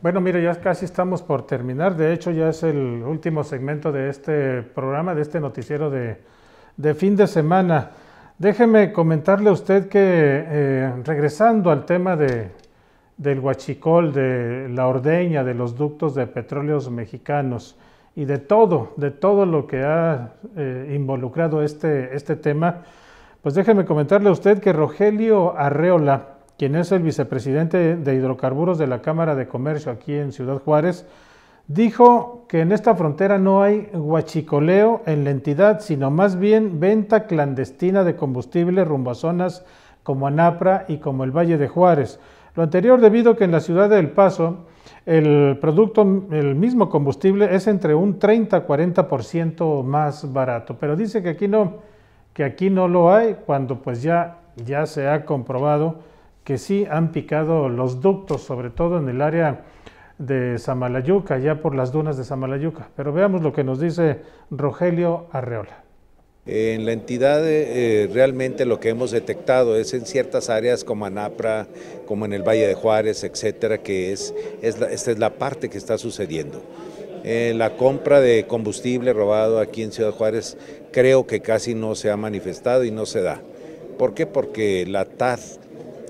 Bueno, mire, ya casi estamos por terminar. De hecho, ya es el último segmento de este programa, de este noticiero de, fin de semana. Déjeme comentarle a usted que eh, regresando al tema de, del huachicol, de la ordeña, de los ductos de petróleos mexicanos y de todo, de todo lo que ha eh, involucrado este, este tema, pues déjeme comentarle a usted que Rogelio Arreola, quien es el vicepresidente de hidrocarburos de la Cámara de Comercio aquí en Ciudad Juárez, dijo que en esta frontera no hay guachicoleo en la entidad, sino más bien venta clandestina de combustible rumbo a zonas como Anapra y como el Valle de Juárez. Lo anterior debido a que en la ciudad de El Paso el producto, el mismo combustible es entre un 30-40% más barato, pero dice que aquí no, que aquí no lo hay cuando pues ya, ya se ha comprobado que sí han picado los ductos, sobre todo en el área de Samalayuca, ya por las dunas de Samalayuca. Pero veamos lo que nos dice Rogelio Arreola. En la entidad eh, eh, realmente lo que hemos detectado es en ciertas áreas como Anapra, como en el Valle de Juárez, etcétera, que es, esta es la parte que está sucediendo. Eh, la compra de combustible robado aquí en Ciudad Juárez creo que casi no se ha manifestado y no se da. ¿Por qué? Porque la TAD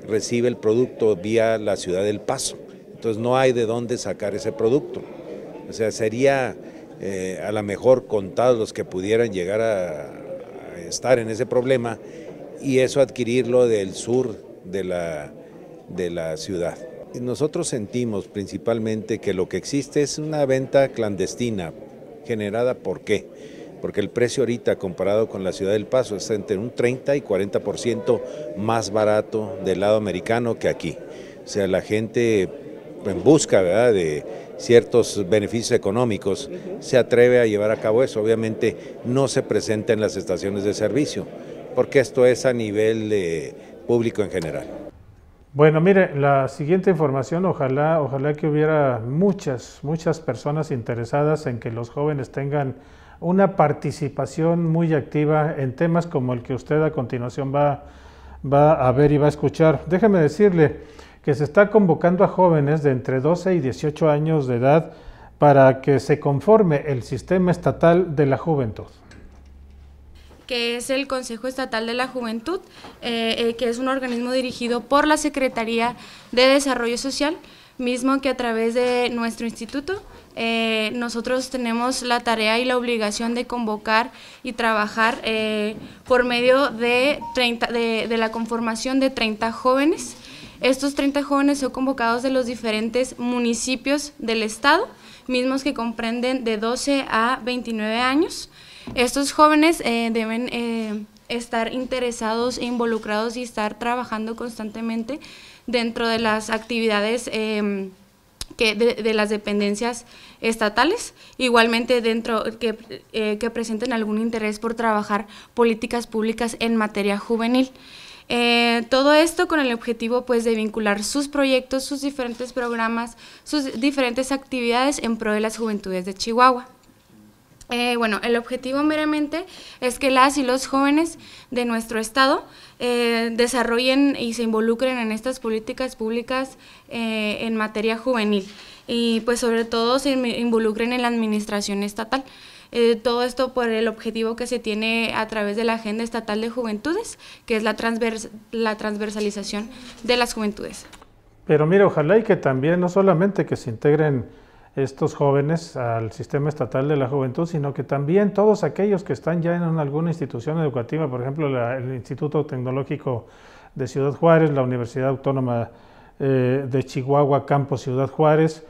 recibe el producto vía la ciudad del Paso. Entonces no hay de dónde sacar ese producto. O sea, sería eh, a lo mejor contados los que pudieran llegar a, estar en ese problema y eso adquirirlo del sur de la, de la ciudad. nosotros sentimos principalmente que lo que existe es una venta clandestina, generada por qué porque el precio ahorita comparado con la ciudad del Paso está entre un 30 y 40% más barato del lado americano que aquí. O sea, la gente en busca de ciertos beneficios económicos se atreve a llevar a cabo eso. Obviamente no se presenta en las estaciones de servicio, porque esto es a nivel de público en general. Bueno, mire, la siguiente información, ojalá, ojalá que hubiera muchas, muchas personas interesadas en que los jóvenes tengan una participación muy activa en temas como el que usted a continuación va, a ver y va a escuchar. Déjeme decirle que se está convocando a jóvenes de entre 12 y 18 años de edad para que se conforme el sistema estatal de la juventud que es el Consejo Estatal de la Juventud, eh, eh, que es un organismo dirigido por la Secretaría de Desarrollo Social, mismo que a través de nuestro instituto eh, nosotros tenemos la tarea y la obligación de convocar y trabajar eh, por medio de, de, la conformación de 30 jóvenes. Estos 30 jóvenes son convocados de los diferentes municipios del estado, mismos que comprenden de 12 a 29 años. Estos jóvenes eh, deben estar interesados e involucrados y estar trabajando constantemente dentro de las actividades em, de, las dependencias estatales, igualmente dentro eh, que, presenten algún interés por trabajar políticas públicas en materia juvenil. Eh, todo esto con el objetivo pues de vincular sus proyectos, sus diferentes programas, sus diferentes actividades en pro de las juventudes de Chihuahua. Eh, bueno, el objetivo meramente es que las y los jóvenes de nuestro estado eh, desarrollen y se involucren en estas políticas públicas eh, en materia juvenil y pues sobre todo se involucren en la administración estatal. todo esto por el objetivo que se tiene a través de la Agenda Estatal de Juventudes, que es la, la transversalización de las juventudes. Pero mira, ojalá y que también no solamente que se integren estos jóvenes al sistema estatal de la juventud, sino que también todos aquellos que están ya en alguna institución educativa, por ejemplo el Instituto Tecnológico de Ciudad Juárez, la Universidad Autónoma eh, de Chihuahua, Campo Ciudad Juárez,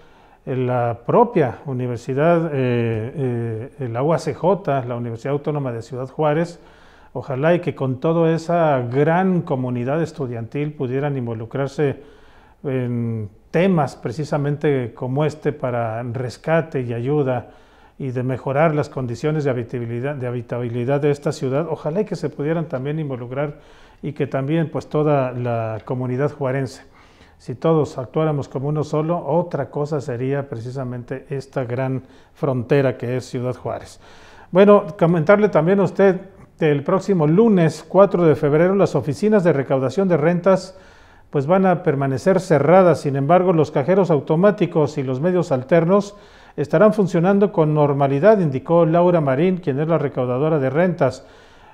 eh, la propia Universidad, el eh, la la Universidad Autónoma de Ciudad Juárez, ojalá y que con toda esa gran comunidad estudiantil pudieran involucrarse en temas precisamente como este para rescate y ayuda y de mejorar las condiciones de habitabilidad, de habitabilidad de esta ciudad, ojalá que se pudieran también involucrar y que también pues toda la comunidad juarense. Si todos actuáramos como uno solo, otra cosa sería precisamente esta gran frontera que es Ciudad Juárez. Bueno, comentarle también a usted que el próximo lunes 4 de febrero las oficinas de recaudación de rentas pues van a permanecer cerradas. Sin embargo, los cajeros automáticos y los medios alternos estarán funcionando con normalidad, indicó Laura Marín, quien es la recaudadora de rentas.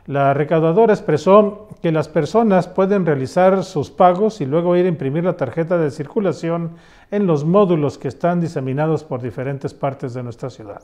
La recaudadora expresó que las personas pueden realizar sus pagos y luego ir a imprimir la tarjeta de circulación en los módulos que están diseminados por diferentes partes de nuestra ciudad.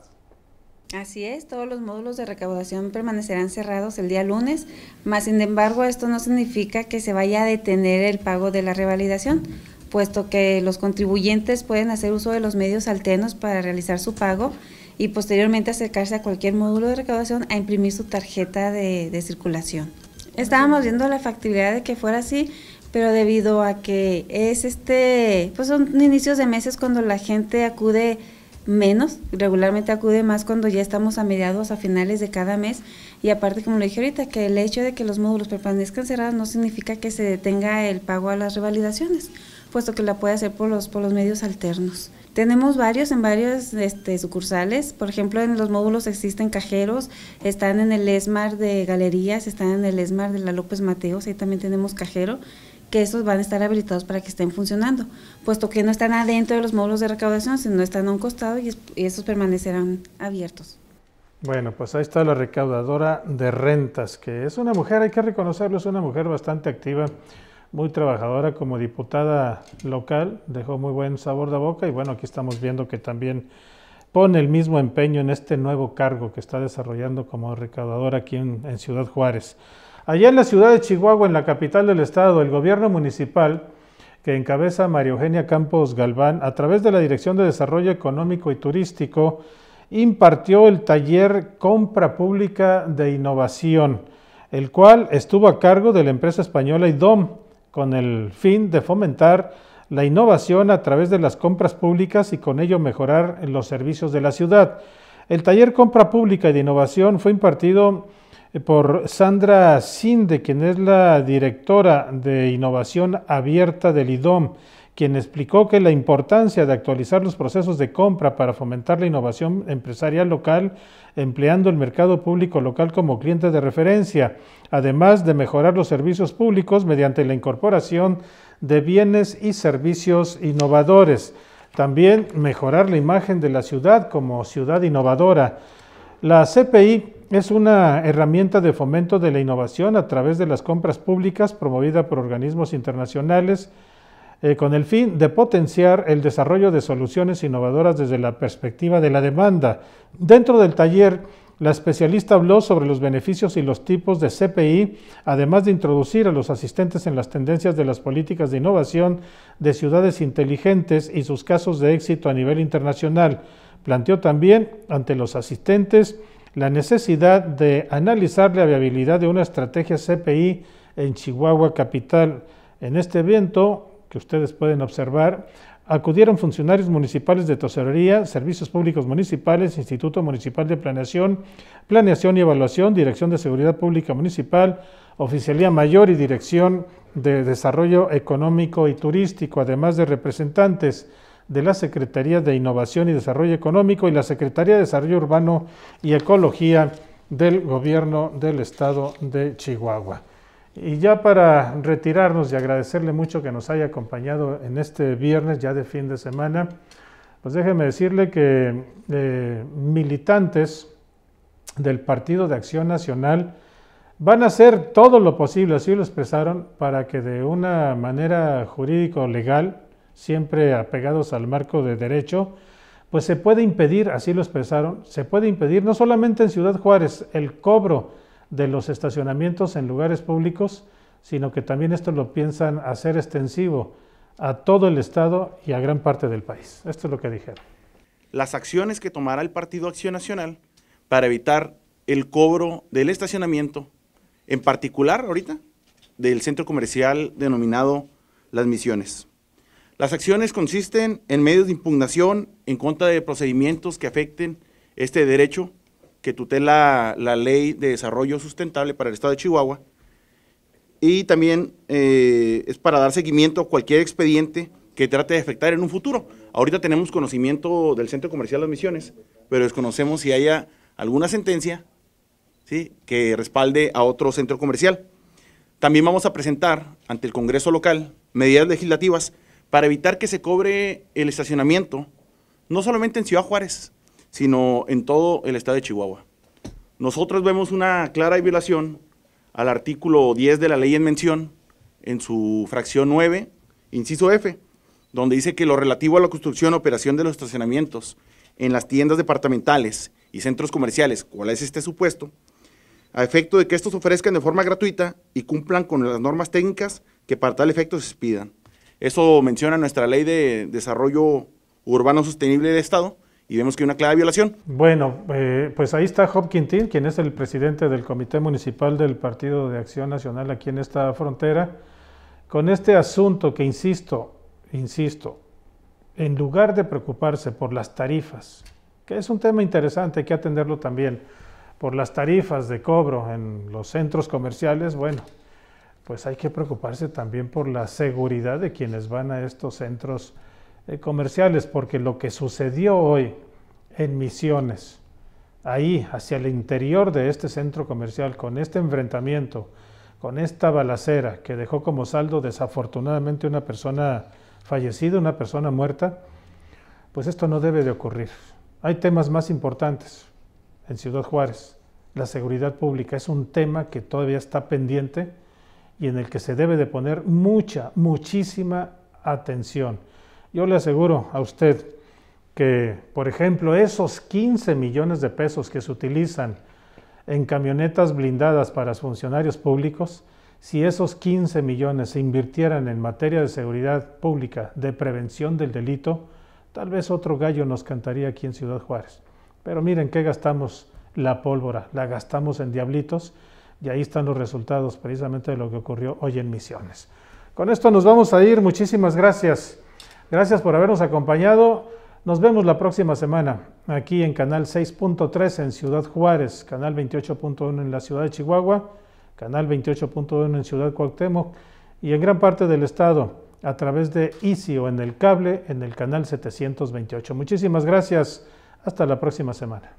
Así es, todos los módulos de recaudación permanecerán cerrados el día lunes, mas sin embargo esto no significa que se vaya a detener el pago de la revalidación, puesto que los contribuyentes pueden hacer uso de los medios alternos para realizar su pago y posteriormente acercarse a cualquier módulo de recaudación a imprimir su tarjeta de, circulación. Estábamos viendo la factibilidad de que fuera así, pero debido a que es este, pues son inicios de meses cuando la gente acude menos, regularmente acude más cuando ya estamos a mediados, a finales de cada mes y aparte como le dije ahorita, que el hecho de que los módulos permanezcan cerrados no significa que se detenga el pago a las revalidaciones, puesto que la puede hacer por los, por los medios alternos. Tenemos varios en varios este, sucursales, por ejemplo en los módulos existen cajeros, están en el ESMAR de Galerías, están en el ESMAR de la López Mateos, ahí también tenemos cajero que esos van a estar habilitados para que estén funcionando, puesto que no están adentro de los módulos de recaudación, sino están a un costado y, esos permanecerán abiertos. Bueno, pues ahí está la recaudadora de rentas, que es una mujer, hay que reconocerlo, es una mujer bastante activa, muy trabajadora como diputada local, dejó muy buen sabor de boca y bueno, aquí estamos viendo que también pone el mismo empeño en este nuevo cargo que está desarrollando como recaudadora aquí en Ciudad Juárez. Allá en la ciudad de Chihuahua, en la capital del estado, el gobierno municipal que encabeza María Eugenia Campos Galván, a través de la Dirección de Desarrollo Económico y Turístico, impartió el taller Compra Pública de Innovación, el cual estuvo a cargo de la empresa española IDOM, con el fin de fomentar la innovación a través de las compras públicas y con ello mejorar los servicios de la ciudad. El taller Compra Pública de Innovación fue impartido eh, por Sandra Sinde, quien es la directora de innovación abierta del IDOM, quien explicó que la importancia de actualizar los procesos de compra para fomentar la innovación empresarial local, empleando el mercado público local como cliente de referencia, además de mejorar los servicios públicos mediante la incorporación de bienes y servicios innovadores. También mejorar la imagen de la ciudad como ciudad innovadora. La CPI es una herramienta de fomento de la innovación a través de las compras públicas promovida por organismos internacionales eh, con el fin de potenciar el desarrollo de soluciones innovadoras desde la perspectiva de la demanda. Dentro del taller, la especialista habló sobre los beneficios y los tipos de CPI, además de introducir a los asistentes en las tendencias de las políticas de innovación de ciudades inteligentes y sus casos de éxito a nivel internacional. Planteó también ante los asistentes la necesidad de analizar la viabilidad de una estrategia CPI en Chihuahua Capital. En este evento, que ustedes pueden observar, acudieron funcionarios municipales de Tesorería, Servicios Públicos Municipales, Instituto Municipal de Planeación, Planeación y Evaluación, Dirección de Seguridad Pública Municipal, Oficialía Mayor y Dirección de Desarrollo Económico y Turístico, además de representantes de la Secretaría de Innovación y Desarrollo Económico y la Secretaría de Desarrollo Urbano y Ecología del Gobierno del Estado de Chihuahua. Y ya para retirarnos y agradecerle mucho que nos haya acompañado en este viernes, ya de fin de semana, pues déjeme decirle que eh, militantes del Partido de Acción Nacional van a hacer todo lo posible, así lo expresaron, para que de una manera jurídico-legal siempre apegados al marco de derecho, pues se puede impedir, así lo expresaron, se puede impedir no solamente en Ciudad Juárez el cobro de los estacionamientos en lugares públicos, sino que también esto lo piensan hacer extensivo a todo el Estado y a gran parte del país. Esto es lo que dijeron. Las acciones que tomará el Partido Acción Nacional para evitar el cobro del estacionamiento, en particular ahorita, del centro comercial denominado Las Misiones. Las acciones consisten en medios de impugnación en contra de procedimientos que afecten este derecho que tutela la Ley de Desarrollo Sustentable para el Estado de Chihuahua y también eh, es para dar seguimiento a cualquier expediente que trate de afectar en un futuro. Ahorita tenemos conocimiento del Centro Comercial de Las Misiones, pero desconocemos si haya alguna sentencia ¿sí? que respalde a otro centro comercial. También vamos a presentar ante el Congreso local medidas legislativas para evitar que se cobre el estacionamiento, no solamente en Ciudad Juárez, sino en todo el estado de Chihuahua. Nosotros vemos una clara violación al artículo 10 de la ley en mención, en su fracción 9, inciso F, donde dice que lo relativo a la construcción, operación de los estacionamientos en las tiendas departamentales y centros comerciales, cuál es este supuesto, a efecto de que estos ofrezcan de forma gratuita y cumplan con las normas técnicas que para tal efecto se pidan. Eso menciona nuestra ley de desarrollo urbano sostenible de Estado y vemos que hay una clara violación. Bueno, eh, pues ahí está Job quien es el presidente del Comité Municipal del Partido de Acción Nacional aquí en esta frontera, con este asunto que, insisto, insisto, en lugar de preocuparse por las tarifas, que es un tema interesante, hay que atenderlo también, por las tarifas de cobro en los centros comerciales, bueno, pues hay que preocuparse también por la seguridad de quienes van a estos centros eh, comerciales, porque lo que sucedió hoy en Misiones, ahí hacia el interior de este centro comercial, con este enfrentamiento, con esta balacera que dejó como saldo desafortunadamente una persona fallecida, una persona muerta, pues esto no debe de ocurrir. Hay temas más importantes en Ciudad Juárez. La seguridad pública es un tema que todavía está pendiente y en el que se debe de poner mucha, muchísima atención. Yo le aseguro a usted que, por ejemplo, esos 15 millones de pesos que se utilizan en camionetas blindadas para funcionarios públicos, si esos 15 millones se invirtieran en materia de seguridad pública, de prevención del delito, tal vez otro gallo nos cantaría aquí en Ciudad Juárez. Pero miren qué gastamos la pólvora, la gastamos en diablitos y ahí están los resultados precisamente de lo que ocurrió hoy en Misiones. Con esto nos vamos a ir. Muchísimas gracias. Gracias por habernos acompañado. Nos vemos la próxima semana aquí en Canal 6.3 en Ciudad Juárez, Canal 28.1 en la ciudad de Chihuahua, Canal 28.1 en Ciudad Cuauhtémoc y en gran parte del estado a través de Easy o en el cable en el canal 728. Muchísimas gracias. Hasta la próxima semana.